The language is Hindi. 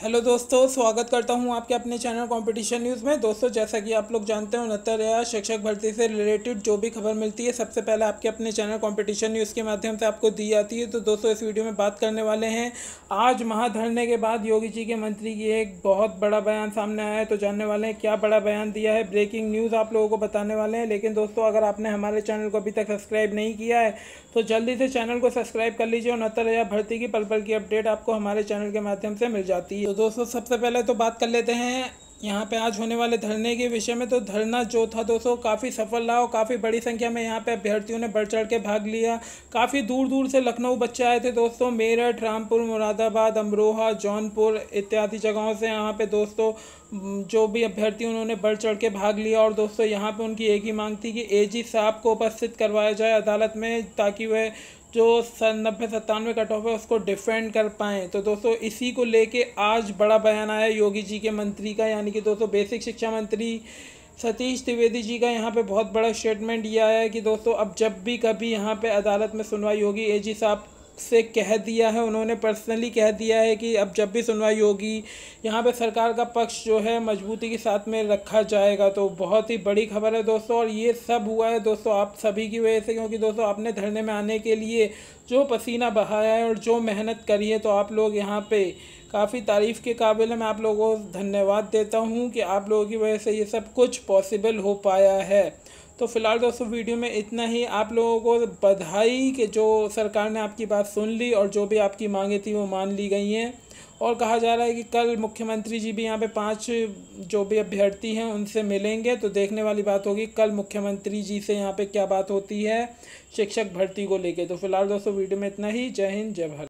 हेलो दोस्तों स्वागत करता हूं आपके अपने चैनल कंपटीशन न्यूज़ में दोस्तों जैसा कि आप लोग जानते हैं उनहत्तर या शिक्षक भर्ती से रिलेटेड जो भी खबर मिलती है सबसे पहले आपके अपने चैनल कंपटीशन न्यूज़ के माध्यम से आपको दी जाती है तो दोस्तों इस वीडियो में बात करने वाले हैं आज महाधरने के बाद योगी जी के मंत्री की एक बहुत बड़ा बयान सामने आया है तो जानने वाले हैं क्या बड़ा बयान दिया है ब्रेकिंग न्यूज़ आप लोगों को बताने वाले हैं लेकिन दोस्तों अगर आपने हमारे चैनल को अभी तक सब्सक्राइब नहीं किया है तो जल्दी से चैनल को सब्सक्राइब कर लीजिए उनहत्तर भर्ती की पल पल की अपडेट आपको हमारे चैनल के माध्यम से मिल जाती है तो दोस्तों सबसे पहले तो बात कर लेते हैं यहाँ पे आज होने वाले धरने के विषय में तो धरना जो था दोस्तों काफ़ी सफल रहा और काफ़ी बड़ी संख्या में यहाँ पे अभ्यर्थियों ने बढ़ चढ़ के भाग लिया काफ़ी दूर दूर से लखनऊ बच्चे आए थे दोस्तों मेरठ रामपुर मुरादाबाद अमरोहा जौनपुर इत्यादि जगहों से यहाँ पे दोस्तों जो भी अभ्यर्थी उन्होंने बढ़ चढ़ के भाग लिया और दोस्तों यहाँ पर उनकी एक ही मांग थी कि ए साहब को उपस्थित करवाया जाए अदालत में ताकि वह जो नब्बे सत्तानवे कट ऑफ है उसको डिफेंड कर पाएँ तो दोस्तों इसी को लेके आज बड़ा बयान आया योगी जी के मंत्री का यानी कि दोस्तों बेसिक शिक्षा मंत्री सतीश त्रिवेदी जी का यहाँ पे बहुत बड़ा स्टेटमेंट यह आया है कि दोस्तों अब जब भी कभी यहाँ पे अदालत में सुनवाई होगी एजी साहब से कह दिया है उन्होंने पर्सनली कह दिया है कि अब जब भी सुनवाई होगी यहाँ पे सरकार का पक्ष जो है मजबूती के साथ में रखा जाएगा तो बहुत ही बड़ी खबर है दोस्तों और ये सब हुआ है दोस्तों आप सभी की वजह से क्योंकि दोस्तों आपने धरने में आने के लिए जो पसीना बहाया है और जो मेहनत करी है तो आप लोग यहाँ पर काफ़ी तारीफ़ के काबिल है मैं आप लोगों को धन्यवाद देता हूँ कि आप लोगों की वजह से ये सब कुछ पॉसिबल हो पाया है तो फिलहाल दोस्तों वीडियो में इतना ही आप लोगों को बधाई कि जो सरकार ने आपकी बात सुन ली और जो भी आपकी मांगे थी वो मान ली गई हैं और कहा जा रहा है कि कल मुख्यमंत्री जी भी यहाँ पे पांच जो भी अभ्यर्थी हैं उनसे मिलेंगे तो देखने वाली बात होगी कल मुख्यमंत्री जी से यहाँ पे क्या बात होती है शिक्षक भर्ती को लेके तो फिलहाल दोस्तों वीडियो में इतना ही जय हिंद जय भारत